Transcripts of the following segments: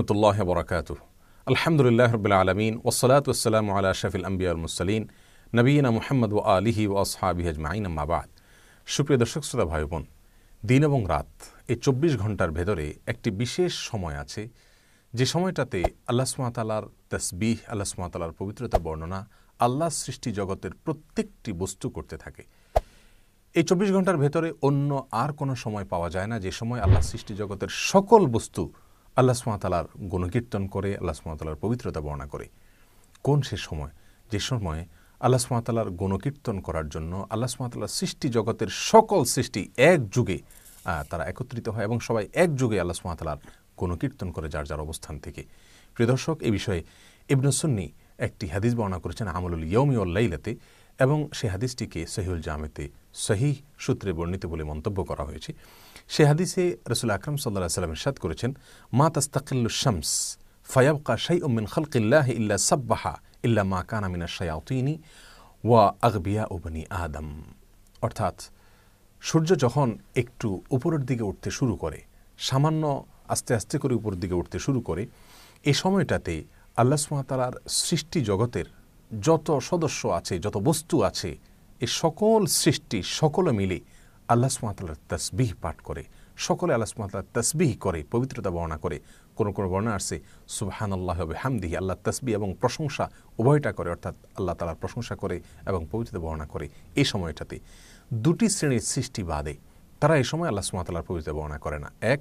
রহমতুল্লাহ বরাকাত আলহামদুলিল্লাহ রবিল আলমিন ওসলাত ওসালাম আলা শফিল আম্বিয়াল মুসলিন নবীনা মুহাম্মদ ও আলিহি ও আসহাবি হজমাইন আম্মাবাদ সুপ্রিয় দর্শক শ্রোতা ভাই বোন দিন এবং রাত এই চব্বিশ ঘন্টার ভেতরে একটি বিশেষ সময় আছে যে সময়টাতে আল্লাহ সুমাতালার তসবিহ আল্লাহ সুমাতালার পবিত্রতা বর্ণনা আল্লাহ সৃষ্টি জগতের প্রত্যেকটি বস্তু করতে থাকে এই চব্বিশ ঘন্টার ভেতরে অন্য আর কোনো সময় পাওয়া যায় না যে সময় আল্লাহ সৃষ্টি জগতের সকল বস্তু আল্লাহ সুমাতালার গুণকীর্তন করে আল্লাহ সুমাতালার পবিত্রতা বর্ণনা করে কোন সে সময় যে সময়ে আল্লাহ সুমাতালার গুণকীর্তন করার জন্য আল্লাহ সুমাতালার সৃষ্টি জগতের সকল সৃষ্টি এক যুগে তারা একত্রিত হয় এবং সবাই এক যুগে আল্লাহ সুমাতালার গুণকীর্তন করে যার যার অবস্থান থেকে প্রিয় দর্শক এ বিষয়ে ইবনসুন্নি একটি হাদিস বর্ণনা করেছেন আমলুল ইয়মি এবং সে হাদিসটিকে সহিউল জামেতে সহি সূত্রে বর্ণিত বলে মন্তব্য করা হয়েছে সে হাদিসে রসুল আকরম সাল্লা সাল্লাম ইরশাদ করেছেন মা তাস্তাকিল্লু শামস ফায়াবকা শাই উম্মিন খালকিল্লাহ ইল্লা সাব্বাহা ইল্লা মা কানামিনা শায়াউতিনি ওয়া আগবিয়া উবনি আদম অর্থাৎ সূর্য যখন একটু উপরের দিকে উঠতে শুরু করে সামান্য আস্তে আস্তে করে উপরের দিকে উঠতে শুরু করে এ সময়টাতে আল্লাহ সুমাতালার সৃষ্টি জগতের যত সদস্য আছে যত বস্তু আছে এই সকল সৃষ্টি সকলে মিলে আল্লাহ সুমাতাল্লাহ তসবিহ পাঠ করে সকলে আল্লাহ সুমাতাল্লাহ তসবিহ করে পবিত্রতা বর্ণনা করে কোনো কোনো বর্ণনা আসে সুবাহান আল্লাহ হামদিহি আল্লাহ তসবি এবং প্রশংসা উভয়টা করে অর্থাৎ আল্লাহ তালার প্রশংসা করে এবং পবিত্রতা বর্ণনা করে এই সময়টাতে দুটি শ্রেণীর সৃষ্টি বাদে তারা এই সময় আল্লাহ সুমাতাল্লাহর পবিত্রতা বর্ণনা করে না এক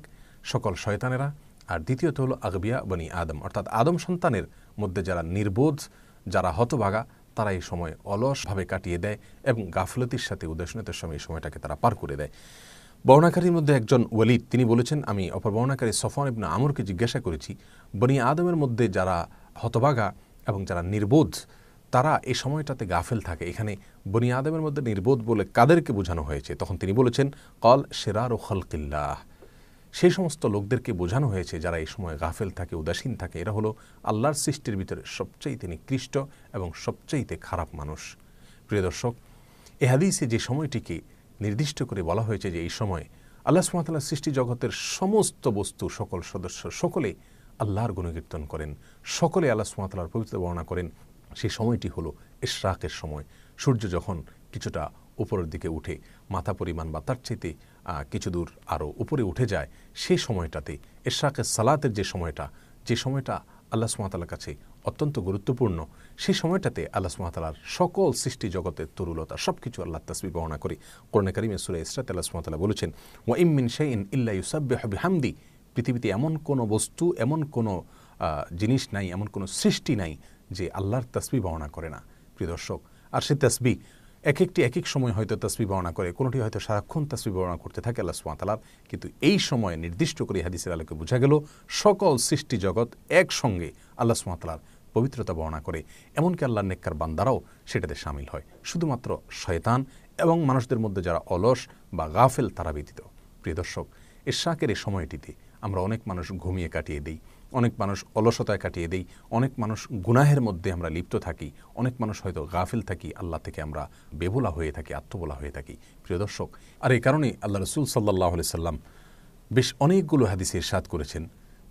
সকল শয়তানেরা আর দ্বিতীয়ত হলো আগবিয়া বনি আদম অর্থাৎ আদম সন্তানের মধ্যে যারা নির্বোধ যারা হতভাগা তারা এই সময় অলসভাবে কাটিয়ে দেয় এবং গাফলতির সাথে উদাসীনতার সময় এই সময়টাকে তারা পার করে দেয় বর্ণাকারীর মধ্যে একজন ওয়ালিদ তিনি বলেছেন আমি অপর বর্ণাকারী সফন ইবনা আমরকে জিজ্ঞাসা করেছি বনি আদমের মধ্যে যারা হতভাগা এবং যারা নির্বোধ তারা এই সময়টাতে গাফেল থাকে এখানে বনি আদমের মধ্যে নির্বোধ বলে কাদেরকে বোঝানো হয়েছে তখন তিনি বলেছেন কল সেরার ও খলকিল্লাহ সেই সমস্ত লোকদেরকে বোঝানো হয়েছে যারা এই সময় গাফেল থাকে উদাসীন থাকে এরা হলো আল্লাহর সৃষ্টির ভিতরে তিনি নিকৃষ্ট এবং সবচাইতে খারাপ মানুষ প্রিয় দর্শক এ হাদিসে যে সময়টিকে নির্দিষ্ট করে বলা হয়েছে যে এই সময় আল্লাহ সুমাতাল্লাহ সৃষ্টি জগতের সমস্ত বস্তু সকল সদস্য সকলে আল্লাহর গুণকীর্তন করেন সকলে আল্লাহ সুমাতাল্লাহর পবিত্র বর্ণনা করেন সেই সময়টি হলো ইশরাকের সময় সূর্য যখন কিছুটা উপরের দিকে উঠে মাথা পরিমাণ বা তার চেয়েতে কিছু দূর আরও উপরে উঠে যায় সে সময়টাতে এশাকে সালাতের যে সময়টা যে সময়টা আল্লাহ সুমাতালার কাছে অত্যন্ত গুরুত্বপূর্ণ সেই সময়টাতে আল্লাহ সুমাতালার সকল সৃষ্টি জগতের তরুলতা সব কিছু আল্লাহ তাসবি বর্ণনা করে করোনা করিমে সুরে ইসরাত আল্লাহ সুমাতালা বলেছেন ও ইমিন শাইন ইল্লা ইউসাবিহামদি পৃথিবীতে এমন কোনো বস্তু এমন কোনো জিনিস নাই এমন কোনো সৃষ্টি নাই যে আল্লাহর তসবি বর্ণনা করে না প্রিয় দর্শক আর সে তসবি এক একটি এক এক সময় হয়তো তাসবি বর্ণনা করে কোনোটি হয়তো সারাক্ষণ তাসবি বর্ণনা করতে থাকে আল্লাহ সুমাতালার কিন্তু এই সময়ে নির্দিষ্ট করে হাদিসের আলোকে বোঝা গেল সকল সৃষ্টি জগৎ একসঙ্গে আল্লাহ সুমাতালার পবিত্রতা বর্ণনা করে এমনকি আল্লাহ নেককার বান্দারাও সেটাতে সামিল হয় শুধুমাত্র শয়তান এবং মানুষদের মধ্যে যারা অলস বা গাফেল তারা ব্যতীত প্রিয় দর্শক এর শাকের এই সময়টিতে আমরা অনেক মানুষ ঘুমিয়ে কাটিয়ে দিই অনেক মানুষ অলসতায় কাটিয়ে দেই অনেক মানুষ গুনাহের মধ্যে আমরা লিপ্ত থাকি অনেক মানুষ হয়তো গাফিল থাকি আল্লাহ থেকে আমরা বেবোলা হয়ে থাকি আত্মবোলা হয়ে থাকি প্রিয় দর্শক আর এই কারণে আল্লাহ রসুল সাল্লাহ সাল্লাম বেশ অনেকগুলো হাদিসে ইরশাদ করেছেন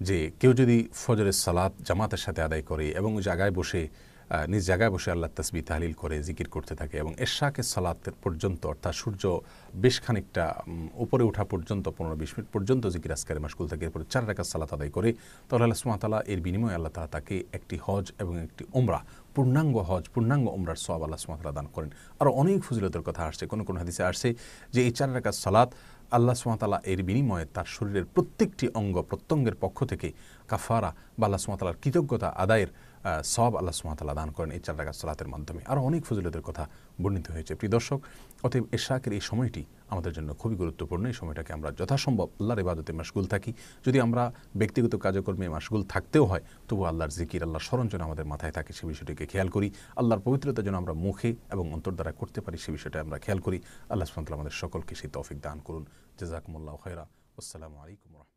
যে কেউ যদি ফজরের সালাত জামাতের সাথে আদায় করে এবং জায়গায় বসে নিজ জায়গায় বসে আল্লাহ তসবি তাহলিল করে জিকির করতে থাকে এবং এশাকে সালাতের পর্যন্ত অর্থাৎ সূর্য বেশ খানিকটা উপরে ওঠা পর্যন্ত পনেরো বিশ মিনিট পর্যন্ত জিকির আসকারে মাসকুল থেকে এরপর চার রেখা সালাত আদায় করে তাহলে আল্লাহ সুমাতালা এর বিনিময়ে আল্লাহ তালা তাকে একটি হজ এবং একটি ওমরা পূর্ণাঙ্গ হজ পূর্ণাঙ্গ ওমরার সব আল্লাহ সুমাতালা দান করেন আরও অনেক ফজিলতের কথা আসছে কোনো কোনো হাদিসে আসছে যে এই চার রেখা সালাত আল্লাহ সুমাতালা এর বিনিময়ে তার শরীরের প্রত্যেকটি অঙ্গ প্রত্যঙ্গের পক্ষ থেকে কাফারা বা আল্লাহ সুমাতালার কৃতজ্ঞতা আদায়ের সব আল্লাহ সুমাতাল্লাহ দান করেন এই চার রাকাত সালাতের মাধ্যমে আরও অনেক ফজিলতের কথা বর্ণিত হয়েছে প্রিয় দর্শক অতএব এশাকের এই সময়টি আমাদের জন্য খুবই গুরুত্বপূর্ণ এই সময়টাকে আমরা যথাসম্ভব আল্লাহর ইবাদতে মাসগুল থাকি যদি আমরা ব্যক্তিগত কাজকর্মে মাসগুল থাকতেও হয় তবু আল্লাহর জিকির আল্লাহর স্মরণ যেন আমাদের মাথায় থাকে সে বিষয়টিকে খেয়াল করি আল্লাহর পবিত্রতা যেন আমরা মুখে এবং অন্তর দ্বারা করতে পারি সে বিষয়টা আমরা খেয়াল করি আল্লাহ সুমতাল আমাদের সকলকে সেই তফিক দান করুন জেজাকমুল্লাহ খৈরা আসসালামু আলাইকুম রহমতুল্লাহ